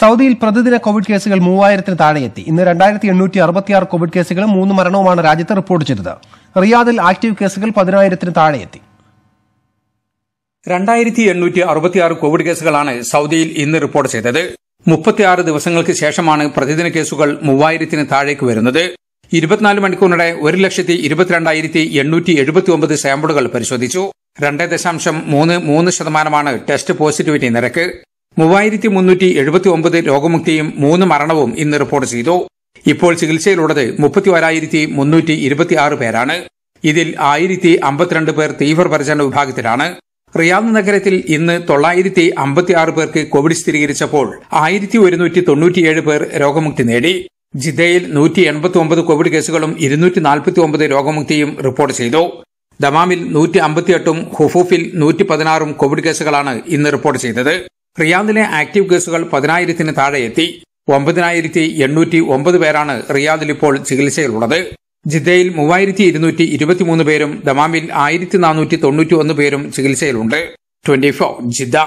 സൌദിയിൽ പ്രതിദിന കോവിഡ് കേസുകൾ മൂവായിരത്തിന് താഴെയെത്തി ഇന്ന് രണ്ടായിരത്തി എണ്ണൂറ്റി അറുപത്തിയാറ് കോവിഡ് കേസുകളും മൂന്ന് മരണവുമാണ് രാജ്യത്ത് റിപ്പോർട്ട് ചെയ്തത് റിയാദിൽ ആക്ടീവ് കേസുകൾ പതിനായിരത്തിന് താഴെയെത്തി രണ്ടായിരത്തി എണ്ണൂറ്റി അറുപത്തിയാറ് കോവിഡ് കേസുകളാണ് സൌദിയിൽ ഇന്ന് റിപ്പോർട്ട് ചെയ്തത് മുപ്പത്തിയാറ് ദിവസങ്ങൾക്ക് ശേഷമാണ് പ്രതിദിന കേസുകൾ മൂവായിരത്തിന് താഴേക്ക് വരുന്നത് ഇരുപത്തിനാല് മണിക്കൂറിനിടെ ഒരു ലക്ഷത്തി ഇരുപത്തിരണ്ടായിരത്തി എണ്ണൂറ്റി എഴുപത്തി ഒമ്പത് സാമ്പിളുകൾ പരിശോധിച്ചു രണ്ട് ദശാംശം മൂന്ന് മൂന്ന് ശതമാനമാണ് ടെസ്റ്റ് പോസിറ്റിവിറ്റി നിരക്ക് മൂവായിരത്തി മുന്നൂറ്റി എഴുപത്തി ഒമ്പത് രോഗമുക്തിയും മൂന്ന് മരണവും ഇന്ന് റിപ്പോർട്ട് ചെയ്തു ഇപ്പോൾ ചികിത്സയിലുള്ളത് മുപ്പത്തി ഒരായിരത്തി മുന്നൂറ്റി ഇരുപത്തിയാറ് പേരാണ് ഇതിൽ ആയിരത്തി അമ്പത്തിരണ്ട് പേർ തീവ്രപരിചരണ വിഭാഗത്തിലാണ് റിയാദ് നഗരത്തിൽ ഇന്ന് തൊള്ളായിരത്തി അമ്പത്തിയാറ് പേർക്ക് കോവിഡ് സ്ഥിരീകരിച്ചപ്പോൾ ആയിരത്തി ഒരുന്നൂറ്റി തൊണ്ണൂറ്റിയേഴ് പേർ രോഗമുക്തി നേടി ജിദ്ദയിൽ നൂറ്റി എൺപത്തി ഒമ്പത് കോവിഡ് കേസുകളും ഇരുന്നൂറ്റി നാൽപ്പത്തി ഒമ്പത് രോഗമുക്തിയും റിപ്പോർട്ട് ചെയ്തു ദമാമിൽ നൂറ്റി അമ്പത്തിയെട്ടും ഹുഫൂഫിൽ നൂറ്റി പതിനാറും കോവിഡ് കേസുകളാണ് ഇന്ന് റിപ്പോർട്ട് ചെയ്തത് റിയാദിലെ ആക്റ്റീവ് കേസുകൾ പതിനായിരത്തിന് താഴെ എത്തി ഒമ്പതിനായിരത്തി എണ്ണൂറ്റി ഒമ്പത് പേരാണ് റിയാദിൽ ഇപ്പോൾ ചികിത്സയിലുള്ളത് ജിദ്ദയിൽ മൂവായിരത്തി ഇരുന്നൂറ്റി ഇരുപത്തിമൂന്ന് പേരും ദമാമിൽ ആയിരത്തി നാനൂറ്റി തൊണ്ണൂറ്റി ഒന്ന് പേരും ചികിത്സയിലുണ്ട് ട്വന്റി ഫോർ ജിദ്ദ